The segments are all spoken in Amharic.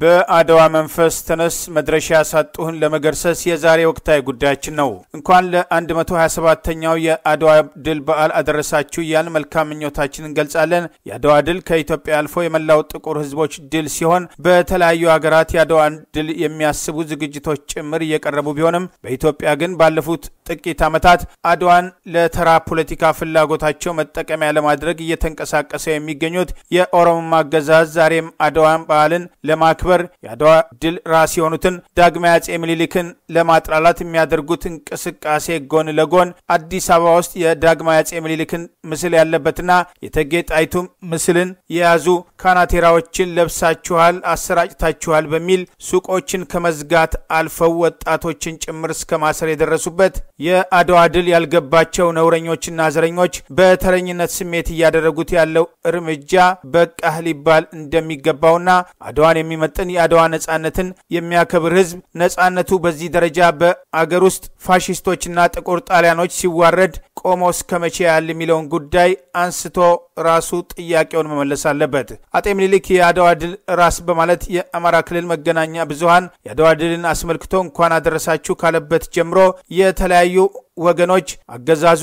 በአድዋ መንፈስ ተነስ መድረሻ ያሳጡህን ለመገርሰስ የዛሬ ወቅታዊ ጉዳያችን ነው። እንኳን ለ127ኛው የአድዋ ድል በዓል አደረሳችሁ እያል መልካም ምኞታችን እንገልጻለን። የአድዋ ድል ከኢትዮጵያ አልፎ የመላው ጥቁር ህዝቦች ድል ሲሆን በተለያዩ ሀገራት የአድዋን ድል የሚያስቡ ዝግጅቶች ጭምር እየቀረቡ ቢሆንም በኢትዮጵያ ግን ባለፉት ጥቂት ዓመታት አድዋን ለተራ ፖለቲካ ፍላጎታቸው መጠቀሚያ ለማድረግ እየተንቀሳቀሰ የሚገኙት የኦሮሞ አገዛዝ ዛሬም አድዋን በዓልን ለማክበር የአድዋ ድል ራስ የሆኑትን ዳግማዊ አፄ ምኒልክን ለማጥላላት የሚያደርጉት እንቅስቃሴ ጎን ለጎን አዲስ አበባ ውስጥ የዳግማዊ አጼ ምኒልክን ምስል ያለበትና የእቴጌ ጣይቱ ምስልን የያዙ ካናቴራዎችን ለብሳችኋል፣ አሰራጭታችኋል በሚል ሱቆችን ከመዝጋት አልፈው ወጣቶችን ጭምር እስከ ማሰር የደረሱበት የአድዋ ድል ያልገባቸው ነውረኞችና ዘረኞች በተረኝነት ስሜት እያደረጉት ያለው እርምጃ በቃህ ሊባል እንደሚገባውና አድዋን የሚመጥን የአድዋ ነጻነትን የሚያከብር ህዝብ ነጻነቱ በዚህ ደረጃ በአገር ውስጥ ፋሽስቶችና ጥቁር ጣሊያኖች ሲዋረድ ቆሞ እስከ መቼ ያህል የሚለውን ጉዳይ አንስቶ ራሱ ጥያቄውን መመለስ አለበት። አጤ ምኒልክ የአድዋ ድል ራስ በማለት የአማራ ክልል መገናኛ ብዙሃን የአድዋ ድልን አስመልክቶ እንኳን አደረሳችሁ ካለበት ጀምሮ የተለያዩ የተለያዩ ወገኖች አገዛዙ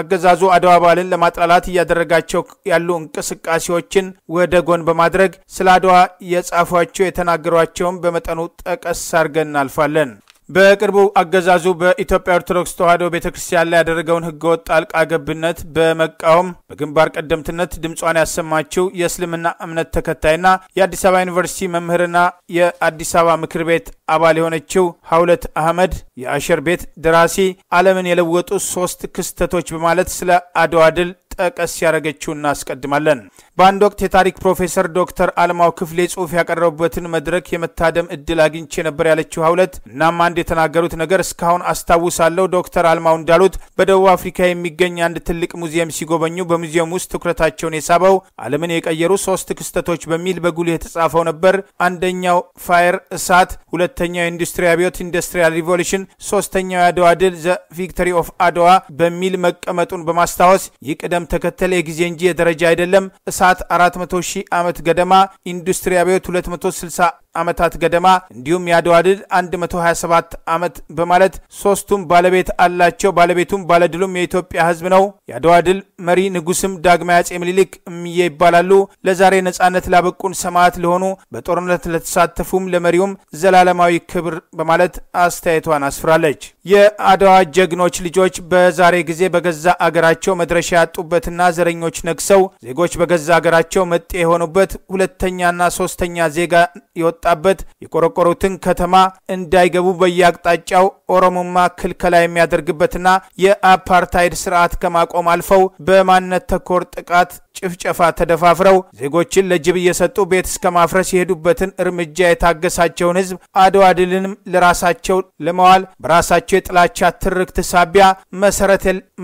አገዛዙ አድዋ በዓልን ለማጥላላት እያደረጋቸው ያሉ እንቅስቃሴዎችን ወደ ጎን በማድረግ ስለ አድዋ የጻፏቸው የተናገሯቸውን በመጠኑ ጠቀስ አድርገን እናልፋለን። በቅርቡ አገዛዙ በኢትዮጵያ ኦርቶዶክስ ተዋሕዶ ቤተ ክርስቲያን ላይ ያደረገውን ህገወጥ ጣልቃ ገብነት በመቃወም በግንባር ቀደምትነት ድምጿን ያሰማችው የእስልምና እምነት ተከታይና የአዲስ አበባ ዩኒቨርሲቲ መምህርና የአዲስ አበባ ምክር ቤት አባል የሆነችው ሀውለት አህመድ የአሸር ቤት ደራሲ ዓለምን የለወጡ ሶስት ክስተቶች በማለት ስለ አድዋ ድል ጠቀስ ያደረገችውን እናስቀድማለን። በአንድ ወቅት የታሪክ ፕሮፌሰር ዶክተር አለማው ክፍሌ ጽሑፍ ያቀረቡበትን መድረክ የመታደም እድል አግኝቼ ነበር ያለችው ሀውለት እናም አንድ የተናገሩት ነገር እስካሁን አስታውሳለሁ። ዶክተር አልማው እንዳሉት በደቡብ አፍሪካ የሚገኝ አንድ ትልቅ ሙዚየም ሲጎበኙ በሙዚየም ውስጥ ትኩረታቸውን የሳበው ዓለምን የቀየሩ ሶስት ክስተቶች በሚል በጉልህ የተጻፈው ነበር። አንደኛው ፋየር እሳት፣ ሁለተኛው የኢንዱስትሪ አብዮት ኢንዱስትሪያል ሪቮሉሽን፣ ሶስተኛው የአድዋ ድል ዘ ቪክቶሪ ኦፍ አድዋ በሚል መቀመጡን በማስታወስ ይህ ቅደም ተከተል የጊዜ እንጂ የደረጃ አይደለም እሳት ሰዓት 400 ሺህ ዓመት ገደማ ኢንዱስትሪ አብዮት 260 ዓመታት ገደማ እንዲሁም የአድዋ ድል 127 ዓመት በማለት ሶስቱም ባለቤት አላቸው። ባለቤቱም ባለድሉም የኢትዮጵያ ሕዝብ ነው። የአድዋ ድል መሪ ንጉስም ዳግማዊ አጼ ምኒልክ እምዬ ይባላሉ። ለዛሬ ነጻነት ላበቁን ሰማዕት ለሆኑ በጦርነት ለተሳተፉም ለመሪውም ዘላለማዊ ክብር በማለት አስተያየቷን አስፍራለች። የአድዋ ጀግኖች ልጆች በዛሬ ጊዜ በገዛ አገራቸው መድረሻ ያጡበትና ዘረኞች ነግሰው ዜጎች በገዛ አገራቸው መጤ የሆኑበት ሁለተኛና ሶስተኛ ዜጋ የወ ወጣበት የቆረቆሩትን ከተማ እንዳይገቡ በየአቅጣጫው ኦሮሞማ ክልከላ የሚያደርግበትና የአፓርታይድ ስርዓት ከማቆም አልፈው በማንነት ተኮር ጥቃት ጭፍጨፋ ተደፋፍረው ዜጎችን ለጅብ እየሰጡ ቤት እስከ ማፍረስ የሄዱበትን እርምጃ የታገሳቸውን ህዝብ አድዋ ድልንም ለራሳቸው ለመዋል በራሳቸው የጥላቻ ትርክት ሳቢያ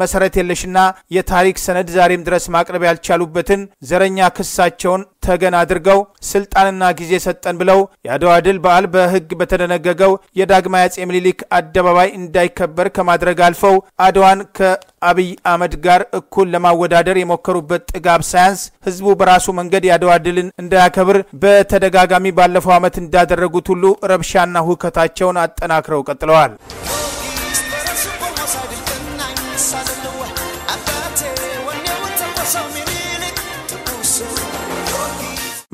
መሰረት የለሽና የታሪክ ሰነድ ዛሬም ድረስ ማቅረብ ያልቻሉበትን ዘረኛ ክሳቸውን ተገን አድርገው ስልጣንና ጊዜ ሰጠን ብለው የአድዋ ድል በዓል በህግ በተደነገገው የዳግማዊ አፄ ምኒልክ በአደባባይ እንዳይከበር ከማድረግ አልፈው አድዋን ከአብይ አህመድ ጋር እኩል ለማወዳደር የሞከሩበት ጥጋብ ሳያንስ ህዝቡ በራሱ መንገድ የአድዋ ድልን እንዳያከብር በተደጋጋሚ ባለፈው ዓመት እንዳደረጉት ሁሉ ረብሻና ሁከታቸውን አጠናክረው ቀጥለዋል።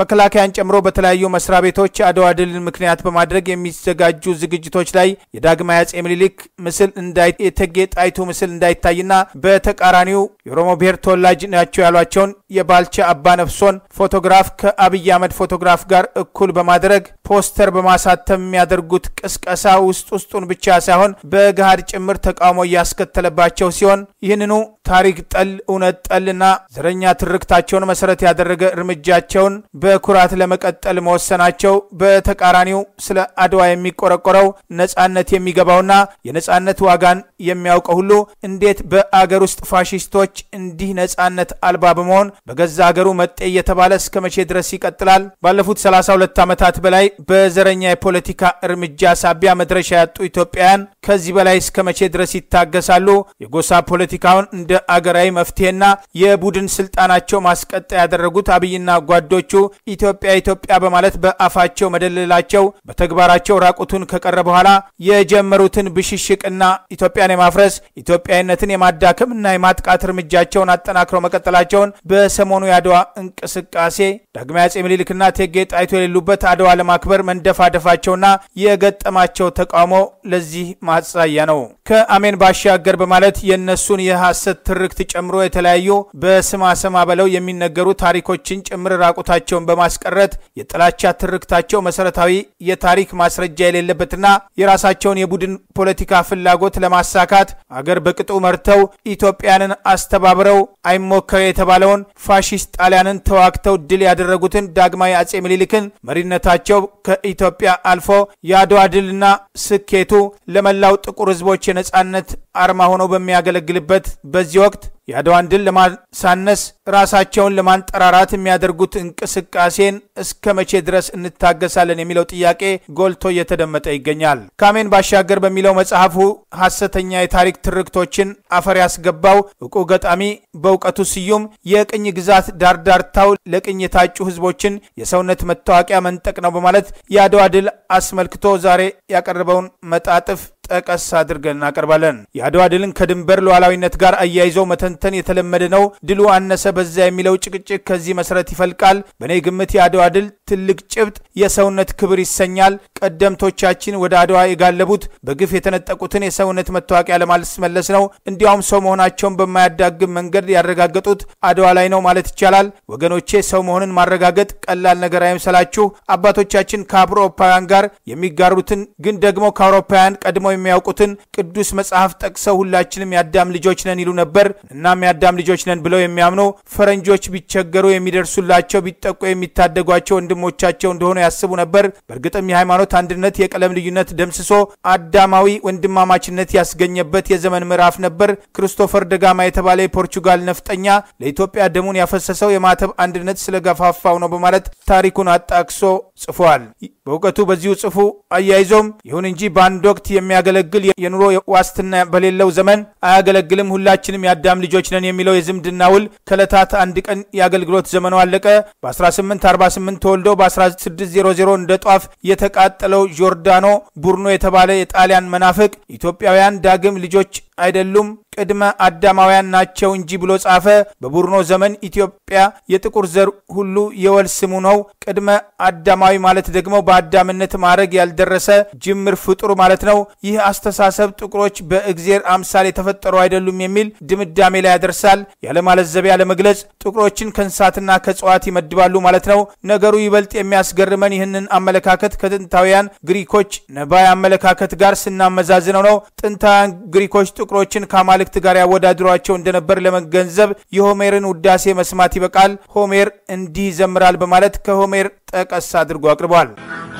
መከላከያን ጨምሮ በተለያዩ መስሪያ ቤቶች አድዋ ድልን ምክንያት በማድረግ የሚዘጋጁ ዝግጅቶች ላይ የዳግማዊ አጼ ምኒልክ ምስል እንዳይ የእቴጌ ጣይቱ ምስል እንዳይታይና በተቃራኒው የኦሮሞ ብሔር ተወላጅ ናቸው ያሏቸውን የባልቻ አባ ነፍሶን ፎቶግራፍ ከአብይ አህመድ ፎቶግራፍ ጋር እኩል በማድረግ ፖስተር በማሳተም የሚያደርጉት ቅስቀሳ ውስጥ ውስጡን ብቻ ሳይሆን በገሃድ ጭምር ተቃውሞ እያስከተለባቸው ሲሆን ይህንኑ ታሪክ ጠል እውነት ጠልና ዘረኛ ትርክታቸውን መሰረት ያደረገ እርምጃቸውን በኩራት ለመቀጠል መወሰናቸው በተቃራኒው ስለ አድዋ የሚቆረቆረው ነጻነት የሚገባውና የነጻነት ዋጋን የሚያውቀው ሁሉ እንዴት በአገር ውስጥ ፋሽስቶች እንዲህ ነጻነት አልባ በመሆን በገዛ አገሩ መጤ እየተባለ እስከ መቼ ድረስ ይቀጥላል? ባለፉት 32 ዓመታት በላይ በዘረኛ የፖለቲካ እርምጃ ሳቢያ መድረሻ ያጡ ኢትዮጵያውያን ከዚህ በላይ እስከ መቼ ድረስ ይታገሳሉ? የጎሳ ፖለቲካውን እንደ አገራዊ መፍትሄና የቡድን ስልጣናቸው ማስቀጠ ያደረጉት አብይና ጓዶቹ ኢትዮጵያ ኢትዮጵያ በማለት በአፋቸው መደለላቸው በተግባራቸው ራቁቱን ከቀረ በኋላ የጀመሩትን ብሽሽቅና ኢትዮጵያን የማፍረስ ኢትዮጵያዊነትን የማዳከምና የማጥቃት እርምጃቸውን አጠናክረው መቀጠላቸውን በሰሞኑ የአድዋ እንቅስቃሴ ዳግማዊ አጼ ምኒልክና እቴጌ ጣይቱ የሌሉበት አድዋ ለማክበር መንደፋደፋቸውና የገጠማቸው ተቃውሞ ለዚህ ማሳያ ነው። ከአሜን ባሻገር በማለት የእነሱን የሐሰት ትርክት ጨምሮ የተለያዩ በስማሰማ በለው የሚነገሩ ታሪኮችን ጭምር ራቁታቸው መሆናቸውን በማስቀረት የጥላቻ ትርክታቸው መሰረታዊ የታሪክ ማስረጃ የሌለበትና የራሳቸውን የቡድን ፖለቲካ ፍላጎት ለማሳካት አገር በቅጡ መርተው ኢትዮጵያንን አስተባብረው አይሞከር የተባለውን ፋሽስት ጣሊያንን ተዋግተው ድል ያደረጉትን ዳግማዊ አጼ ምኒልክን መሪነታቸው ከኢትዮጵያ አልፎ የአድዋ ድልና ስኬቱ ለመላው ጥቁር ህዝቦች የነጻነት አርማ ሆኖ በሚያገለግልበት በዚህ ወቅት የአድዋን ድል ለማሳነስ ራሳቸውን ለማንጠራራት የሚያደርጉት እንቅስቃሴን እስከ መቼ ድረስ እንታገሳለን የሚለው ጥያቄ ጎልቶ እየተደመጠ ይገኛል። ካሜን ባሻገር በሚለው መጽሐፉ ሐሰተኛ የታሪክ ትርክቶችን አፈር ያስገባው እቁ ገጣሚ በእውቀቱ ስዩም የቅኝ ግዛት ዳርዳርታው ለቅኝ የታጩ ህዝቦችን የሰውነት መታወቂያ መንጠቅ ነው በማለት የአድዋ ድል አስመልክቶ ዛሬ ያቀረበውን መጣጥፍ ጠቀስ አድርገን እናቀርባለን። የአድዋ ድልን ከድንበር ሉዓላዊነት ጋር አያይዘው መተንተን የተለመደ ነው። ድሉ አነሰ በዛ የሚለው ጭቅጭቅ ከዚህ መሰረት ይፈልቃል። በእኔ ግምት የአድዋ ድል ትልቅ ጭብጥ የሰውነት ክብር ይሰኛል። ቀደምቶቻችን ወደ አድዋ የጋለቡት በግፍ የተነጠቁትን የሰውነት መታወቂያ ለማስመለስ ነው። እንዲያውም ሰው መሆናቸውን በማያዳግም መንገድ ያረጋገጡት አድዋ ላይ ነው ማለት ይቻላል። ወገኖቼ ሰው መሆንን ማረጋገጥ ቀላል ነገር አይምሰላችሁ። አባቶቻችን ከአውሮፓውያን ጋር የሚጋሩትን ግን ደግሞ ከአውሮፓውያን ቀድሞ የሚያውቁትን ቅዱስ መጽሐፍ ጠቅሰው ሁላችንም የአዳም ልጆች ነን ይሉ ነበር። እናም የአዳም ልጆች ነን ብለው የሚያምኑ ፈረንጆች ቢቸገሩ የሚደርሱላቸው፣ ቢጠቁ የሚታደጓቸው ወንድሞቻቸው እንደሆኑ ያስቡ ነበር። በእርግጥም የሃይማኖት አንድነት የቀለም ልዩነት ደምስሶ አዳማዊ ወንድማማችነት ያስገኘበት የዘመን ምዕራፍ ነበር። ክርስቶፈር ደጋማ የተባለ የፖርቹጋል ነፍጠኛ ለኢትዮጵያ ደሙን ያፈሰሰው የማተብ አንድነት ስለገፋፋው ነው በማለት ታሪኩን አጣቅሶ ጽፏል። በእውቀቱ በዚሁ ጽፉ አያይዞም ይሁን እንጂ በአንድ ወቅት የሚያገለግል የኑሮ ዋስትና በሌለው ዘመን አያገለግልም፣ ሁላችንም የአዳም ልጆች ነን የሚለው የዝምድና ውል ከዕለታት አንድ ቀን የአገልግሎት ዘመኑ አለቀ። በ1848 ተወልዶ በ1600 እንደ ጧፍ የተቃጠለው ጆርዳኖ ቡርኖ የተባለ የጣሊያን መናፍቅ ኢትዮጵያውያን ዳግም ልጆች አይደሉም ቅድመ አዳማውያን ናቸው እንጂ ብሎ ጻፈ። በቡርኖ ዘመን ኢትዮጵያ የጥቁር ዘር ሁሉ የወል ስሙ ነው። ቅድመ አዳማዊ ማለት ደግሞ በአዳምነት ማድረግ ያልደረሰ ጅምር ፍጡር ማለት ነው። ይህ አስተሳሰብ ጥቁሮች በእግዜር አምሳል የተፈጠሩ አይደሉም የሚል ድምዳሜ ላይ ያደርሳል። ያለማለዘቢያ ለመግለጽ ጥቁሮችን ከእንስሳትና ከእጽዋት ይመድባሉ ማለት ነው። ነገሩ ይበልጥ የሚያስገርመን ይህንን አመለካከት ከጥንታውያን ግሪኮች ነባይ አመለካከት ጋር ስናመዛዝነው ነው። ጥንታውያን ግሪኮች ጥቁሮችን ከአማልክት ጋር ያወዳድሯቸው እንደነበር ለመገንዘብ የሆሜርን ውዳሴ መስማት ይበቃል፣ ሆሜር እንዲህ ይዘምራል በማለት ከሆሜር ጠቀስ አድርጎ አቅርቧል።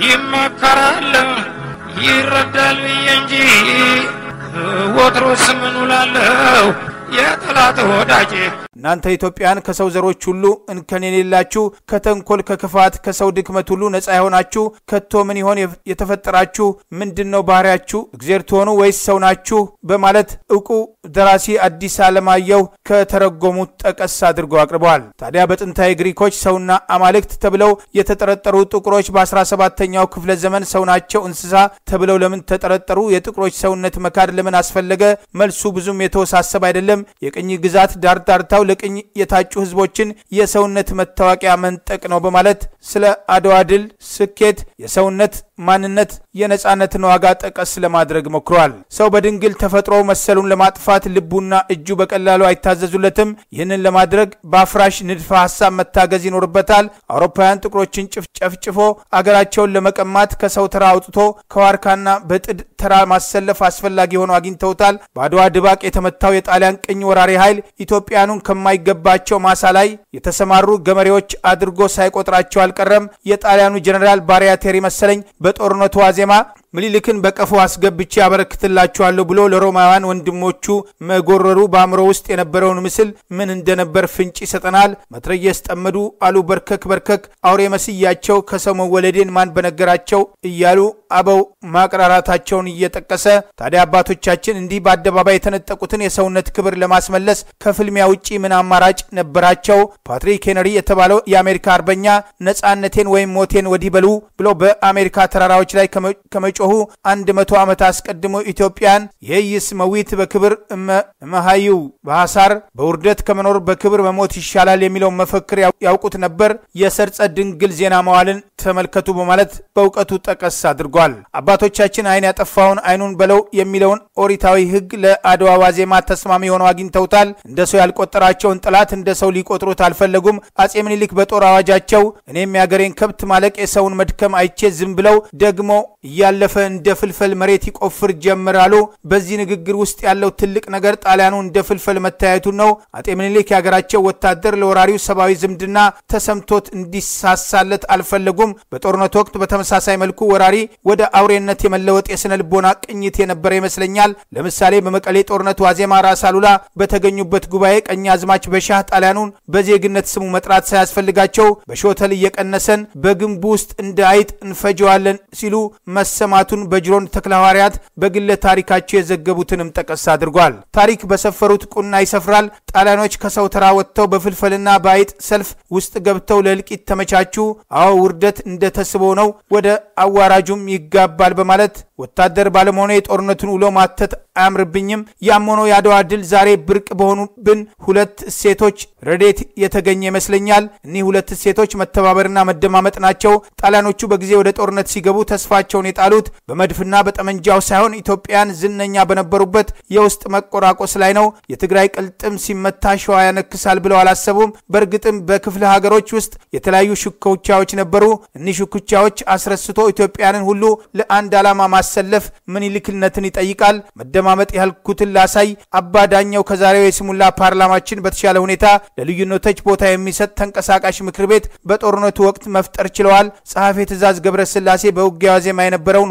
ይመከራለሁ ይረዳል ብዬ እንጂ ወትሮስ የጠላት ወዳጄ እናንተ ኢትዮጵያን ከሰው ዘሮች ሁሉ እንከን የሌላችሁ ከተንኮል፣ ከክፋት፣ ከሰው ድክመት ሁሉ ነፃ የሆናችሁ ከቶ ምን ይሆን የተፈጠራችሁ? ምንድን ነው ባህሪያችሁ? እግዜር ትሆኑ ወይስ ሰው ናችሁ? በማለት እውቁ ደራሲ አዲስ አለማየሁ ከተረጎሙት ጠቀስ አድርገው አቅርበዋል። ታዲያ በጥንታዊ ግሪኮች ሰውና አማልክት ተብለው የተጠረጠሩ ጥቁሮች በ17ኛው ክፍለ ዘመን ሰው ናቸው እንስሳ ተብለው ለምን ተጠረጠሩ? የጥቁሮች ሰውነት መካድ ለምን አስፈለገ? መልሱ ብዙም የተወሳሰብ አይደለም። የቅኝ ግዛት ዳርዳርታው ለቀኝ የታጩ ህዝቦችን የሰውነት መታወቂያ መንጠቅ ነው በማለት ስለ አድዋ ድል ስኬት፣ የሰውነት ማንነት፣ የነፃነትን ዋጋ ጠቀስ ለማድረግ ሞክሯል። ሰው በድንግል ተፈጥሮ መሰሉን ለማጥፋት ልቡና እጁ በቀላሉ አይታዘዙለትም። ይህንን ለማድረግ በአፍራሽ ንድፈ ሀሳብ መታገዝ ይኖርበታል። አውሮፓውያን ጥቁሮችን ጭፍጨፍጭፎ አገራቸውን ለመቀማት ከሰው ተራ አውጥቶ ከዋርካና በጥድ ተራ ማሰለፍ አስፈላጊ ሆኖ አግኝተውታል። በአድዋ ድባቅ የተመታው የጣሊያን ቅኝ ወራሪ ኃይል ኢትዮጵያኑን ከማይገባቸው ማሳ ላይ የተሰማሩ ገበሬዎች አድርጎ ሳይቆጥራቸዋል አልቀረም። የጣሊያኑ ጀኔራል ባሪያቴሪ መሰለኝ በጦርነቱ ዋዜማ ምኒልክን በቀፎ አስገብቼ ያበረክትላችኋለሁ ብሎ ለሮማውያን ወንድሞቹ መጎረሩ በአእምሮ ውስጥ የነበረውን ምስል ምን እንደነበር ፍንጭ ይሰጠናል። መትረየስ ጠመዱ አሉ በርከክ በርከክ አውሬ መስያቸው ከሰው መወለዴን ማን በነገራቸው እያሉ አበው ማቅራራታቸውን እየጠቀሰ ታዲያ አባቶቻችን እንዲህ በአደባባይ የተነጠቁትን የሰውነት ክብር ለማስመለስ ከፍልሚያ ውጪ ምን አማራጭ ነበራቸው? ፓትሪክ ሄነሪ የተባለው የአሜሪካ አርበኛ ነፃነቴን ወይም ሞቴን ወዲህ በሉ ብሎ በአሜሪካ ተራራዎች ላይ ከመጮ ሲጮሁ አንድ መቶ ዓመት አስቀድሞ ኢትዮጵያን መዊት በክብር መሃዩ በሐሳር በውርደት ከመኖር በክብር መሞት ይሻላል የሚለውን መፈክር ያውቁት ነበር። የሰርጸ ድንግል ዜና መዋልን ተመልከቱ በማለት በእውቀቱ ጠቀስ አድርጓል። አባቶቻችን አይን ያጠፋውን አይኑን በለው የሚለውን ኦሪታዊ ሕግ ለአድዋ ዋዜማ ተስማሚ ሆነው አግኝተውታል። እንደ ሰው ያልቆጠራቸውን ጠላት እንደ ሰው ሊቆጥሩት አልፈለጉም። አጼ ምኒልክ በጦር አዋጃቸው እኔም የአገሬን ከብት ማለቅ የሰውን መድከም አይቼ ዝም ብለው ደግሞ እያለፈ እየገደፈ እንደ ፍልፈል መሬት ይቆፍር ጀምራሉ። በዚህ ንግግር ውስጥ ያለው ትልቅ ነገር ጣሊያኑ እንደ ፍልፈል መታየቱ ነው። አጤ ምኒልክ የሀገራቸው ወታደር ለወራሪው ሰብአዊ ዝምድና ተሰምቶት እንዲሳሳለት አልፈለጉም። በጦርነት ወቅት በተመሳሳይ መልኩ ወራሪ ወደ አውሬነት የመለወጥ የስነ ልቦና ቅኝት የነበረ ይመስለኛል። ለምሳሌ በመቀሌ ጦርነት ዋዜማ ራስ አሉላ በተገኙበት ጉባኤ አዝማች በሻህ ጣሊያኑን በዜግነት ስሙ መጥራት ሳያስፈልጋቸው በሾተል እየቀነሰን በግንቡ ውስጥ እንደ አይጥ እንፈጀዋለን ሲሉ መሰማ። ጥናቱን በጅሮን ተክለ ሐዋርያት በግለ ታሪካቸው የዘገቡትንም ጠቀስ አድርጓል። ታሪክ በሰፈሩት ቁና ይሰፍራል። ጣሊያኖች ከሰው ተራ ወጥተው በፍልፈልና በአይጥ ሰልፍ ውስጥ ገብተው ለእልቂት ተመቻቹ። አዎ ውርደት እንደ ተስቦ ነው፣ ወደ አዋራጁም ይጋባል በማለት ወታደር ባለመሆነ የጦርነቱን ውሎ ማተት አያምርብኝም። ያም ሆኖ የአድዋ ድል ዛሬ ብርቅ በሆኑብን ሁለት እሴቶች ረዴት የተገኘ ይመስለኛል። እኒህ ሁለት እሴቶች መተባበርና መደማመጥ ናቸው። ጣሊያኖቹ በጊዜ ወደ ጦርነት ሲገቡ ተስፋቸውን የጣሉት በመድፍና በጠመንጃው ሳይሆን ኢትዮጵያን ዝነኛ በነበሩበት የውስጥ መቆራቆስ ላይ ነው። የትግራይ ቅልጥም ሲመታ ሸዋ ያነክሳል ብለው አላሰቡም። በእርግጥም በክፍለ ሀገሮች ውስጥ የተለያዩ ሽኩቻዎች ነበሩ። እኒህ ሽኩቻዎች አስረስቶ ኢትዮጵያንን ሁሉ ለአንድ ዓላማ ማሰለፍ ምኒልክነትን ይጠይቃል። መደማመጥ ያልኩትን ላሳይ። አባዳኛው ከዛሬው የስሙላ ፓርላማችን በተሻለ ሁኔታ ለልዩነቶች ቦታ የሚሰጥ ተንቀሳቃሽ ምክር ቤት በጦርነቱ ወቅት መፍጠር ችለዋል። ጸሐፌ ትእዛዝ ገብረ ስላሴ በውጊያ ዜማ የነበረውን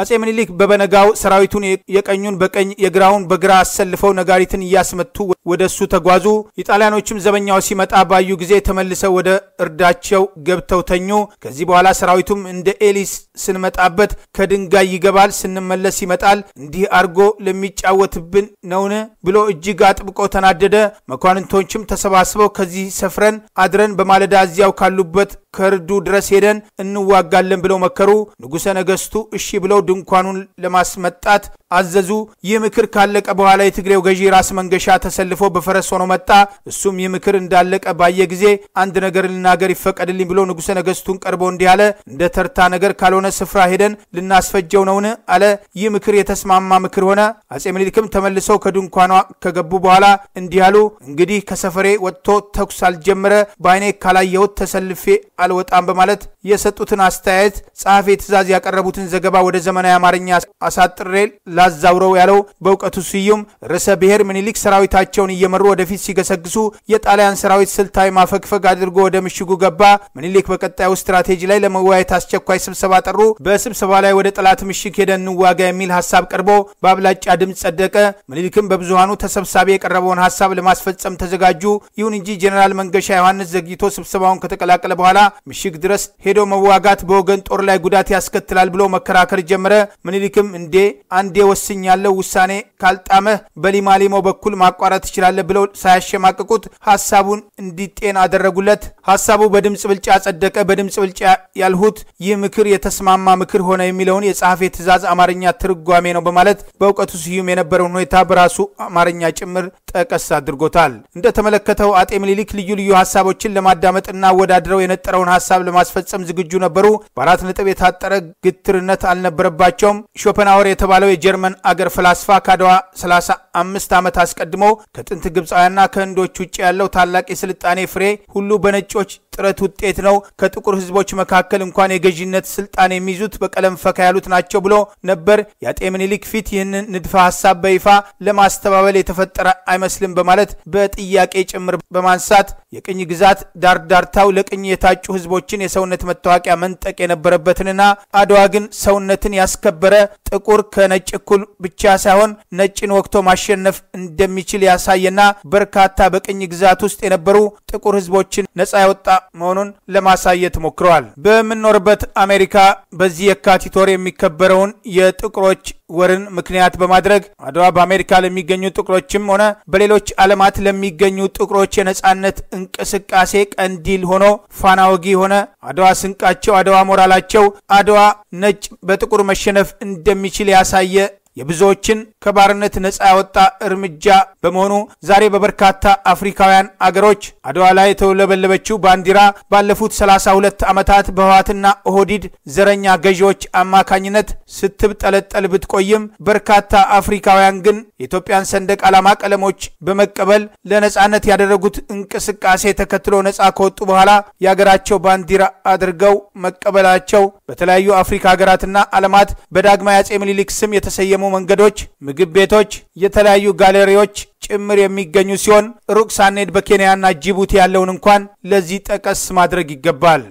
አጼ ምኒልክ በበነጋው ሰራዊቱን የቀኙን በቀኝ የግራውን በግራ አሰልፈው ነጋሪትን እያስመቱ ወደ እሱ ተጓዙ። ኢጣሊያኖችም ዘበኛው ሲመጣ ባዩ ጊዜ ተመልሰው ወደ እርዳቸው ገብተው ተኙ። ከዚህ በኋላ ሰራዊቱም እንደ ኤሊስ ስንመጣበት ከድንጋይ ይገባል፣ ስንመለስ ይመጣል። እንዲህ አርጎ ለሚጫወትብን ነውን ብሎ እጅግ አጥብቆ ተናደደ። መኳንንቶችም ተሰባስበው ከዚህ ሰፍረን አድረን በማለዳ እዚያው ካሉበት ከርዱ ድረስ ሄደን እንዋጋለን ብለው መከሩ። ንጉሠ ነገሥቱ እሺ ብለው ድንኳኑን ለማስመጣት አዘዙ። ይህ ምክር ካለቀ በኋላ የትግሬው ገዢ ራስ መንገሻ ተሰልፎ በፈረስ ሆኖ መጣ። እሱም ይህ ምክር እንዳለቀ ባየ ጊዜ አንድ ነገር ልናገር ይፈቀድልኝ ብሎ ንጉሠ ነገሥቱን ቀርቦ እንዲህ አለ። እንደ ተርታ ነገር ካልሆነ ስፍራ ሄደን ልናስፈጀው ነውን? አለ። ይህ ምክር የተስማማ ምክር ሆነ። አጼ ምኒልክም ተመልሰው ከድንኳኗ ከገቡ በኋላ እንዲህ አሉ። እንግዲህ ከሰፈሬ ወጥቶ ተኩስ አልጀመረ በአይኔ ካላየሁት ተሰልፌ አልወጣም በማለት የሰጡትን አስተያየት ጸሐፌ ትእዛዝ ያቀረቡትን ዘገባ ወደ ዘመናዊ አማርኛ አሳጥሬ ላዛውረው ያለው በእውቀቱ ስዩም ርዕሰ ብሔር ምኒልክ ሰራዊታቸውን እየመሩ ወደፊት ሲገሰግሱ የጣሊያን ሰራዊት ስልታዊ ማፈግፈግ አድርጎ ወደ ምሽጉ ገባ። ምኒልክ በቀጣዩ ስትራቴጂ ላይ ለመወያየት አስቸኳይ ስብሰባ ጠሩ። በስብሰባ ላይ ወደ ጠላት ምሽግ ሄደን እንዋጋ የሚል ሀሳብ ቀርቦ በአብላጫ ድምፅ ጸደቀ። ምኒልክም በብዙሃኑ ተሰብሳቢ የቀረበውን ሀሳብ ለማስፈጸም ተዘጋጁ። ይሁን እንጂ ጀኔራል መንገሻ ዮሐንስ ዘግይቶ ስብሰባውን ከተቀላቀለ በኋላ ምሽግ ድረስ ሄዶ መዋጋት በወገን ጦር ላይ ጉዳት ያስከትላል ብሎ መከራከር ጀመ። ስለጀመረ ምኒልክም እንዴ አንዴ ወስኛለሁ፣ ውሳኔ ካልጣመህ በሊማሊሞ በኩል ማቋረጥ ትችላለህ ብለው ሳያሸማቅቁት ሀሳቡን እንዲጤን አደረጉለት። ሀሳቡ በድምፅ ብልጫ ጸደቀ። በድምፅ ብልጫ ያልሁት ይህ ምክር የተስማማ ምክር ሆነ የሚለውን የጸሐፌ ትእዛዝ አማርኛ ትርጓሜ ነው በማለት በእውቀቱ ስዩም የነበረውን ሁኔታ በራሱ አማርኛ ጭምር ጠቀስ አድርጎታል። እንደተመለከተው አጤ ምኒልክ ልዩ ልዩ ሀሳቦችን ለማዳመጥና ወዳድረው የነጠረውን ሀሳብ ለማስፈጸም ዝግጁ ነበሩ። በአራት ነጥብ የታጠረ ግትርነት አልነበረባቸውም። ሾፐንሃወር የተባለው የጀርመን አገር ፍላስፋ ከአድዋ 35 ዓመት አስቀድሞ ከጥንት ግብፃውያንና ከህንዶች ውጭ ያለው ታላቅ የስልጣኔ ፍሬ ሁሉ በነጮች ጥረት ውጤት ነው። ከጥቁር ህዝቦች መካከል እንኳን የገዢነት ስልጣን የሚይዙት በቀለም ፈካ ያሉት ናቸው ብሎ ነበር። የአጤ ምኒልክ ፊት ይህንን ንድፈ ሀሳብ በይፋ ለማስተባበል የተፈጠረ አይመስልም በማለት በጥያቄ ጭምር በማንሳት የቅኝ ግዛት ዳርዳርታው ለቅኝ የታጩ ህዝቦችን የሰውነት መታወቂያ መንጠቅ የነበረበትንና አድዋ ግን ሰውነትን ያስከበረ ጥቁር ከነጭ እኩል ብቻ ሳይሆን ነጭን ወቅቶ ማሸነፍ እንደሚችል ያሳየና በርካታ በቅኝ ግዛት ውስጥ የነበሩ ጥቁር ህዝቦችን ነጻ ያወጣ መሆኑን ለማሳየት ሞክረዋል። በምንኖርበት አሜሪካ በዚህ የካቲት ወር የሚከበረውን የጥቁሮች ወርን ምክንያት በማድረግ አድዋ በአሜሪካ ለሚገኙ ጥቁሮችም ሆነ በሌሎች ዓለማት ለሚገኙ ጥቁሮች የነጻነት እንቅስቃሴ ቀንዲል ሆኖ ፋናወጊ ሆነ። አድዋ ስንቃቸው፣ አድዋ ሞራላቸው፣ አድዋ ነጭ በጥቁር መሸነፍ እንደሚችል ያሳየ የብዙዎችን ከባርነት ነፃ ያወጣ እርምጃ በመሆኑ ዛሬ በበርካታ አፍሪካውያን አገሮች አድዋ ላይ የተውለበለበችው ባንዲራ ባለፉት 32 ዓመታት በህዋትና ኦህዲድ ዘረኛ ገዢዎች አማካኝነት ስትብጠለጠል ብትቆይም በርካታ አፍሪካውያን ግን የኢትዮጵያን ሰንደቅ ዓላማ ቀለሞች በመቀበል ለነፃነት ያደረጉት እንቅስቃሴ ተከትሎ ነፃ ከወጡ በኋላ የአገራቸው ባንዲራ አድርገው መቀበላቸው በተለያዩ አፍሪካ ሀገራትና ዓለማት በዳግማዊ አጼ ምኒልክ ስም የተሰየመ የከተሙ መንገዶች፣ ምግብ ቤቶች፣ የተለያዩ ጋለሪዎች ጭምር የሚገኙ ሲሆን ሩቅ ሳንሄድ በኬንያና ጅቡቲ ያለውን እንኳን ለዚህ ጠቀስ ማድረግ ይገባል።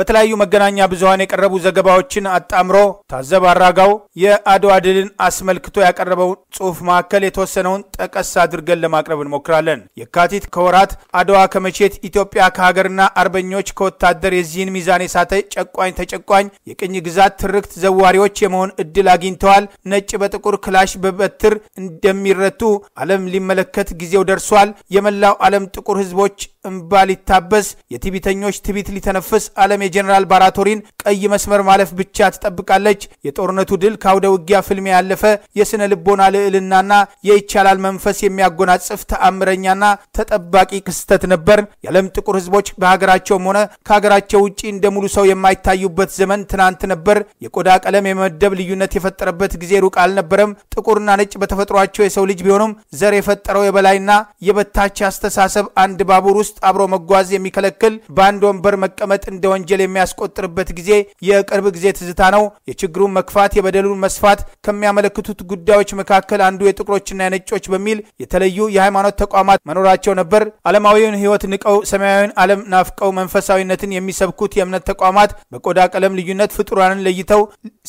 በተለያዩ መገናኛ ብዙሀን የቀረቡ ዘገባዎችን አጣምሮ ታዘብ አራጋው የአድዋ ድልን አስመልክቶ ያቀረበው ጽሑፍ መካከል የተወሰነውን ጠቀስ አድርገን ለማቅረብ እንሞክራለን። የካቲት ከወራት አድዋ ከመቼት ኢትዮጵያ ከሀገርና አርበኞች ከወታደር የዚህን ሚዛን የሳተ ጨቋኝ ተጨቋኝ የቅኝ ግዛት ትርክት ዘዋሪዎች የመሆን እድል አግኝተዋል። ነጭ በጥቁር ክላሽ በበትር እንደሚረቱ ዓለም ሊመለከት ጊዜው ደርሷል። የመላው ዓለም ጥቁር ህዝቦች እንባ ሊታበስ የትቢተኞች ትቢት ሊተነፍስ ዓለም የጀኔራል ባራቶሪን ቀይ መስመር ማለፍ ብቻ ትጠብቃለች። የጦርነቱ ድል ከአውደ ውጊያ ፍልሚያ ያለፈ የስነ ልቦና ልዕልናና የይቻላል መንፈስ የሚያጎናጽፍ ተአምረኛና ተጠባቂ ክስተት ነበር። የዓለም ጥቁር ህዝቦች በሀገራቸውም ሆነ ከሀገራቸው ውጭ እንደ ሙሉ ሰው የማይታዩበት ዘመን ትናንት ነበር። የቆዳ ቀለም የመደብ ልዩነት የፈጠረበት ጊዜ ሩቅ አልነበረም። ጥቁርና ነጭ በተፈጥሯቸው የሰው ልጅ ቢሆኑም ዘር የፈጠረው የበላይና የበታች አስተሳሰብ አንድ ባቡር ውስጥ አብሮ መጓዝ የሚከለክል በአንድ ወንበር መቀመጥ እንደ ወንጀል ወንጀል የሚያስቆጥርበት ጊዜ የቅርብ ጊዜ ትዝታ ነው። የችግሩን መክፋት፣ የበደሉን መስፋት ከሚያመለክቱት ጉዳዮች መካከል አንዱ የጥቁሮችና የነጮች በሚል የተለዩ የሃይማኖት ተቋማት መኖራቸው ነበር። ዓለማዊውን ሕይወት ንቀው ሰማያዊን ዓለም ናፍቀው መንፈሳዊነትን የሚሰብኩት የእምነት ተቋማት በቆዳ ቀለም ልዩነት ፍጡራንን ለይተው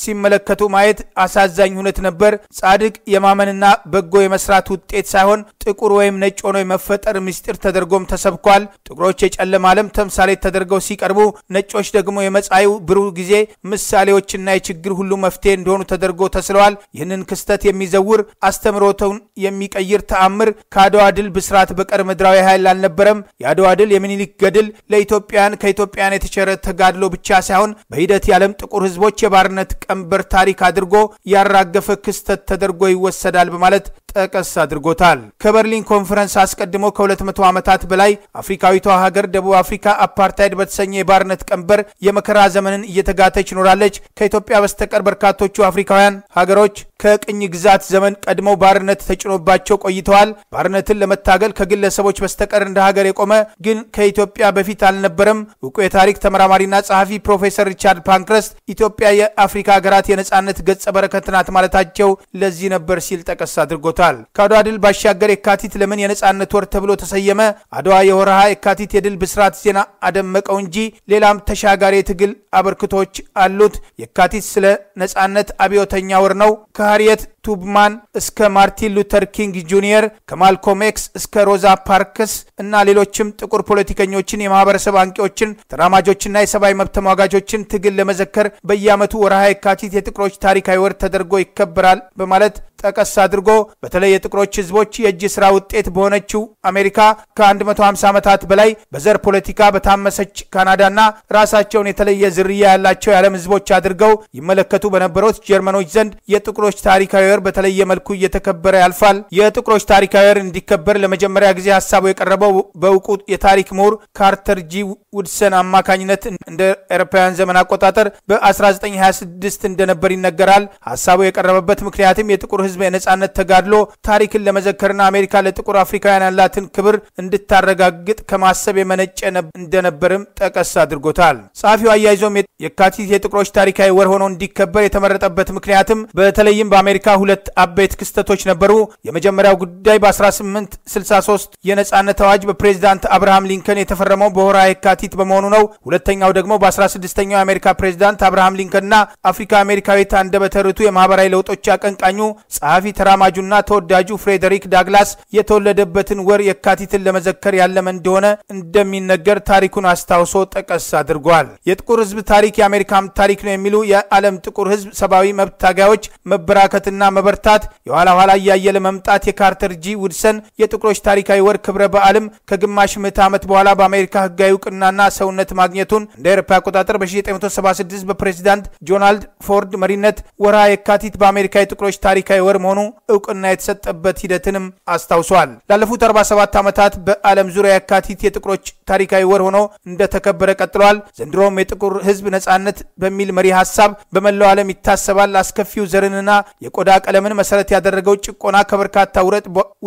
ሲመለከቱ ማየት አሳዛኝ ሁነት ነበር። ጻድቅ የማመንና በጎ የመስራት ውጤት ሳይሆን ጥቁር ወይም ነጭ ሆኖ የመፈጠር ምስጢር ተደርጎም ተሰብኳል። ጥቁሮች የጨለማ ዓለም ተምሳሌት ተደርገው ሲቀርቡ ነጮ ጋዜጦች ደግሞ የመጻዩ ብሩህ ጊዜ ምሳሌዎችና የችግር ሁሉ መፍትሄ እንደሆኑ ተደርጎ ተስለዋል። ይህንን ክስተት የሚዘውር አስተምሮተውን የሚቀይር ተአምር ከአድዋ ድል ብስራት በቀር ምድራዊ ኃይል አልነበረም። የአድዋ ድል የሚኒሊክ ገድል ለኢትዮጵያን ከኢትዮጵያን የተቸረ ተጋድሎ ብቻ ሳይሆን በሂደት የዓለም ጥቁር ህዝቦች የባርነት ቀንበር ታሪክ አድርጎ ያራገፈ ክስተት ተደርጎ ይወሰዳል በማለት ጠቀስ አድርጎታል። ከበርሊን ኮንፈረንስ አስቀድሞ ከ200 ዓመታት በላይ አፍሪካዊቷ ሀገር ደቡብ አፍሪካ አፓርታይድ በተሰኘ የባርነት ቀንበር የሚከበር የመከራ ዘመንን እየተጋተች ኖራለች። ከኢትዮጵያ በስተቀር በርካቶቹ አፍሪካውያን ሀገሮች ከቅኝ ግዛት ዘመን ቀድመው ባርነት ተጭኖባቸው ቆይተዋል። ባርነትን ለመታገል ከግለሰቦች በስተቀር እንደ ሀገር የቆመ ግን ከኢትዮጵያ በፊት አልነበረም። እውቁ የታሪክ ተመራማሪና ጸሐፊ ፕሮፌሰር ሪቻርድ ፓንክረስት ኢትዮጵያ የአፍሪካ ሀገራት የነፃነት ገጸ በረከት ናት ማለታቸው ለዚህ ነበር ሲል ጠቀስ አድርጎታል። ከአድዋ ድል ባሻገር የካቲት ለምን የነፃነት ወር ተብሎ ተሰየመ? አድዋ የወረሃ የካቲት የድል ብስራት ዜና አደመቀው እንጂ ሌላም ተሻጋሪ የትግል አበርክቶች አሉት። የካቲት ስለ ነፃነት አብዮተኛ ወር ነው። Cariet ቱብማን እስከ ማርቲን ሉተር ኪንግ ጁኒየር ከማልኮም ኤክስ እስከ ሮዛ ፓርክስ እና ሌሎችም ጥቁር ፖለቲከኞችን፣ የማህበረሰብ አንቂዎችን፣ ተራማጆችና የሰብአዊ መብት ተሟጋቾችን ትግል ለመዘከር በየዓመቱ ወርሃ የካቲት የጥቁሮች ታሪካዊ ወር ተደርጎ ይከበራል በማለት ጠቀስ አድርጎ በተለይ የጥቁሮች ህዝቦች የእጅ ስራ ውጤት በሆነችው አሜሪካ ከ150 ዓመታት በላይ በዘር ፖለቲካ በታመሰች ካናዳና ራሳቸውን የተለየ ዝርያ ያላቸው የዓለም ህዝቦች አድርገው ይመለከቱ በነበሩት ጀርመኖች ዘንድ የጥቁሮች ታሪካዊ ወር ነገር በተለየ መልኩ እየተከበረ ያልፋል። የጥቁሮች ታሪካዊ ወር እንዲከበር ለመጀመሪያ ጊዜ ሀሳቡ የቀረበው በእውቁ የታሪክ ምሁር ካርተር ጂ ውድሰን አማካኝነት እንደ ኤሮፓውያን ዘመን አቆጣጠር በ1926 እንደነበር ይነገራል። ሀሳቡ የቀረበበት ምክንያትም የጥቁር ህዝብ የነጻነት ተጋድሎ ታሪክን ለመዘከርና አሜሪካ ለጥቁር አፍሪካውያን ያላትን ክብር እንድታረጋግጥ ከማሰብ የመነጨ እንደነበርም ጠቀስ አድርጎታል። ጸሐፊው አያይዞም የካቲት የጥቁሮች ታሪካዊ ወር ሆኖ እንዲከበር የተመረጠበት ምክንያትም በተለይም በአሜሪካ ሁለት አበይት ክስተቶች ነበሩ። የመጀመሪያው ጉዳይ በ1863 የነጻነት አዋጅ በፕሬዚዳንት አብርሃም ሊንከን የተፈረመው በወርሃ የካቲት በመሆኑ ነው። ሁለተኛው ደግሞ በ16ኛው የአሜሪካ ፕሬዚዳንት አብርሃም ሊንከንና አፍሪካ አሜሪካዊት አንደበተ ርቱዕ የማህበራዊ ለውጦች አቀንቃኙ ጸሐፊ ተራማጁና ተወዳጁ ፍሬደሪክ ዳግላስ የተወለደበትን ወር የካቲትን ለመዘከር ያለመ እንደሆነ እንደሚነገር ታሪኩን አስታውሶ ጠቀስ አድርጓል። የጥቁር ህዝብ ታሪክ የአሜሪካም ታሪክ ነው የሚሉ የዓለም ጥቁር ህዝብ ሰብአዊ መብት ታጋዮች መበራከትና መበርታት የኋላ ኋላ እያየለ መምጣት የካርተር ጂ ውድሰን የጥቁሮች ታሪካዊ ወር ክብረ በዓልም ከግማሽ ምዕተ ዓመት በኋላ በአሜሪካ ህጋዊ እውቅናና ሰውነት ማግኘቱን እንደ አውሮፓ አቆጣጠር በ1976 በፕሬዚዳንት ጆናልድ ፎርድ መሪነት ወርሃ የካቲት በአሜሪካ የጥቁሮች ታሪካዊ ወር መሆኑ እውቅና የተሰጠበት ሂደትንም አስታውሷል። ላለፉት 47 ዓመታት በዓለም ዙሪያ የካቲት የጥቁሮች ታሪካዊ ወር ሆኖ እንደተከበረ ቀጥሏል። ዘንድሮም የጥቁር ህዝብ ነጻነት በሚል መሪ ሀሳብ በመላው ዓለም ይታሰባል። አስከፊው ዘርንና የቆዳ ቀለምን መሰረት ያደረገው ጭቆና ከበርካታ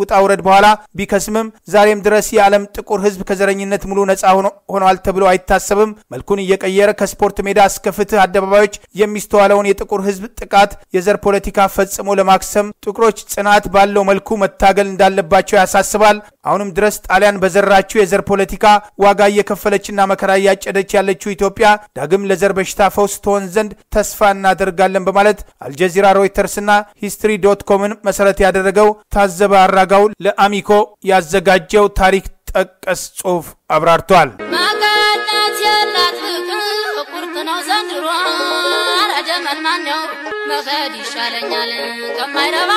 ውጣ ውረድ በኋላ ቢከስምም ዛሬም ድረስ የዓለም ጥቁር ሕዝብ ከዘረኝነት ሙሉ ነፃ ሆኗል ተብሎ አይታሰብም። መልኩን እየቀየረ ከስፖርት ሜዳ እስከ ፍትህ አደባባዮች የሚስተዋለውን የጥቁር ሕዝብ ጥቃት፣ የዘር ፖለቲካ ፈጽሞ ለማክሰም ጥቁሮች ጽናት ባለው መልኩ መታገል እንዳለባቸው ያሳስባል። አሁንም ድረስ ጣሊያን በዘራችው የዘር ፖለቲካ ዋጋ እየከፈለችና መከራ እያጨደች ያለችው ኢትዮጵያ ዳግም ለዘር በሽታ ፈውስ ትሆን ዘንድ ተስፋ እናደርጋለን በማለት አልጀዚራ ሮይተርስና ሂስትሪ ዶት ኮምን መሰረት ያደረገው ታዘበ አራጋው ለአሚኮ ያዘጋጀው ታሪክ ጠቀስ ጽሑፍ አብራርቷል። የላት ቁርጥ ነው ዘንድሮ ጀመል ማነው ይሻለኛል ከማይረባ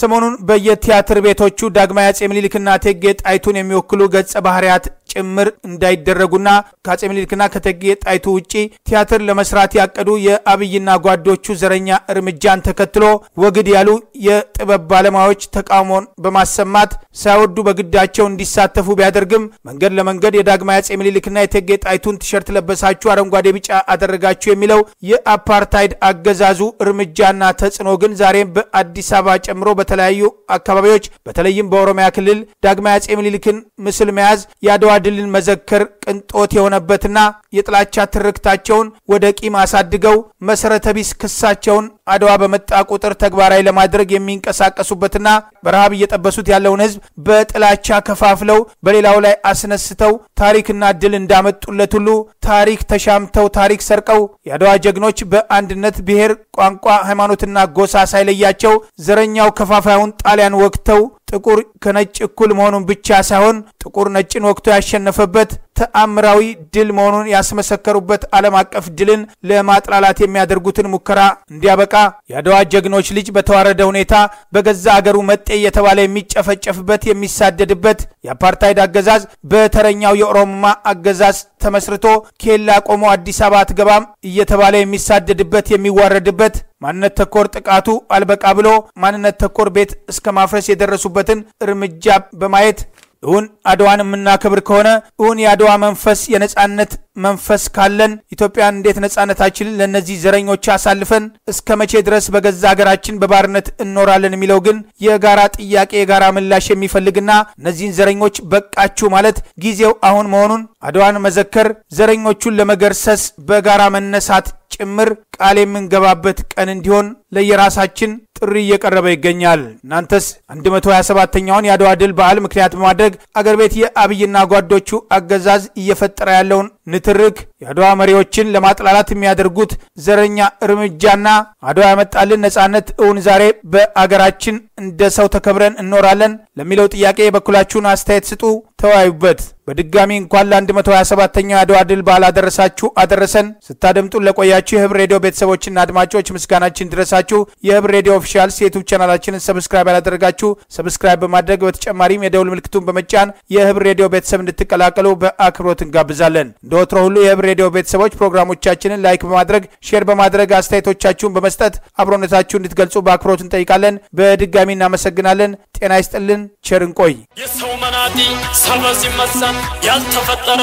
ሰሞኑን በየቲያትር ቤቶቹ ዳግማዊ አጼ ምኒልክና እቴጌ ጣይቱን የሚወክሉ ገጸ ባህርያት ጭምር እንዳይደረጉና ከአጼ ምኒልክና ከእቴጌ ጣይቱ ውጪ ቲያትር ለመስራት ያቀዱ የአብይና ጓዶቹ ዘረኛ እርምጃን ተከትሎ ወግድ ያሉ የጥበብ ባለሙያዎች ተቃውሞን በማሰማት ሳይወዱ በግዳቸው እንዲሳተፉ ቢያደርግም መንገድ ለመንገድ የዳግማዊ አጼ ምኒልክና የእቴጌ ጣይቱን ቲሸርት ለበሳችሁ አረንጓዴ ቢጫ አደረጋችሁ የሚለው የአፓ የአፓርታይድ አገዛዙ እርምጃና ተጽዕኖ ግን ዛሬም በአዲስ አበባ ጨምሮ በተለያዩ አካባቢዎች በተለይም በኦሮሚያ ክልል ዳግማዊ አጼ ምኒልክን ምስል መያዝ የአድዋ ድልን መዘከር ቅንጦት የሆነበትና የጥላቻ ትርክታቸውን ወደ ቂም አሳድገው መሰረተ ቢስ ክሳቸውን አድዋ በመጣ ቁጥር ተግባራዊ ለማድረግ የሚንቀሳቀሱበትና በረሃብ እየጠበሱት ያለውን ህዝብ በጥላቻ ከፋፍለው በሌላው ላይ አስነስተው ታሪክና ድል እንዳመጡለት ሁሉ ታሪክ ተሻምተው ታሪክ ሰርቀው የአድዋ ጀግኖች በአንድነት ብሔር፣ ቋንቋ፣ ሃይማኖትና ጎሳ ሳይለያቸው ዘረኛው ከፋፋዩን ጣሊያን ወግተው ጥቁር ከነጭ እኩል መሆኑን ብቻ ሳይሆን ጥቁር ነጭን ወቅቶ ያሸነፈበት ተአምራዊ ድል መሆኑን ያስመሰከሩበት ዓለም አቀፍ ድልን ለማጥላላት የሚያደርጉትን ሙከራ እንዲያበቃ የአድዋ ጀግኖች ልጅ በተዋረደ ሁኔታ በገዛ አገሩ መጤ እየተባለ የሚጨፈጨፍበት የሚሳደድበት የአፓርታይድ አገዛዝ በተረኛው የኦሮማ አገዛዝ ተመስርቶ ኬላ ቆሞ አዲስ አበባ አትገባም እየተባለ የሚሳደድበት የሚዋረድበት ማንነት ተኮር ጥቃቱ አልበቃ ብሎ ማንነት ተኮር ቤት እስከ ማፍረስ የደረሱበትን እርምጃ በማየት እውን አድዋን የምናከብር ከሆነ እውን የአድዋ መንፈስ የነፃነት መንፈስ ካለን ኢትዮጵያን እንዴት ነፃነታችን ለእነዚህ ዘረኞች አሳልፈን እስከ መቼ ድረስ በገዛ ሀገራችን በባርነት እኖራለን የሚለው ግን የጋራ ጥያቄ የጋራ ምላሽ የሚፈልግና እነዚህን ዘረኞች በቃችሁ ማለት ጊዜው አሁን መሆኑን አድዋን መዘከር ዘረኞቹን ለመገርሰስ በጋራ መነሳት ጭምር ቃል የምንገባበት ቀን እንዲሆን ለየራሳችን ጥሪ እየቀረበ ይገኛል። እናንተስ 127ኛውን የአድዋ ድል በዓል ምክንያት በማድረግ አገር ቤት የአብይና ጓዶቹ አገዛዝ እየፈጠረ ያለውን ንትርክ፣ የአድዋ መሪዎችን ለማጥላላት የሚያደርጉት ዘረኛ እርምጃና አድዋ ያመጣልን ነጻነት እውን ዛሬ በአገራችን እንደ ሰው ተከብረን እንኖራለን ለሚለው ጥያቄ የበኩላችሁን አስተያየት ስጡ፣ ተወያዩበት። በድጋሚ እንኳን ለ127ኛው የአድዋ ድል በዓል አደረሳችሁ አደረሰን። ስታደምጡን ለቆያችሁ የህብር ሬዲዮ ቤተሰቦችና አድማጮች ምስጋናችን ድረሳችሁ። የህብር ሬዲዮ ኦፊሻል ዩቱብ ቻናላችንን ሰብስክራይብ ያላደረጋችሁ ሰብስክራይብ በማድረግ በተጨማሪም የደውል ምልክቱን በመጫን የህብር ሬዲዮ ቤተሰብ እንድትቀላቀሉ በአክብሮት እንጋብዛለን። እንደወትሮ ሁሉ የህብ ሬዲዮ ቤተሰቦች ፕሮግራሞቻችንን ላይክ በማድረግ ሼር በማድረግ አስተያየቶቻችሁን በመስጠት አብሮነታችሁ እንድትገልጹ በአክብሮት እንጠይቃለን። በድጋሚ እናመሰግናለን። ጤና ይስጥልን። ቸር እንቆይ። የሰው መናጢ ሰበዝ ይመሳል፣ ያልተፈጠረ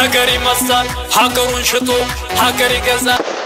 ነገር ይመሳል። ሀገሩን ሽጦ ሀገር ይገዛል።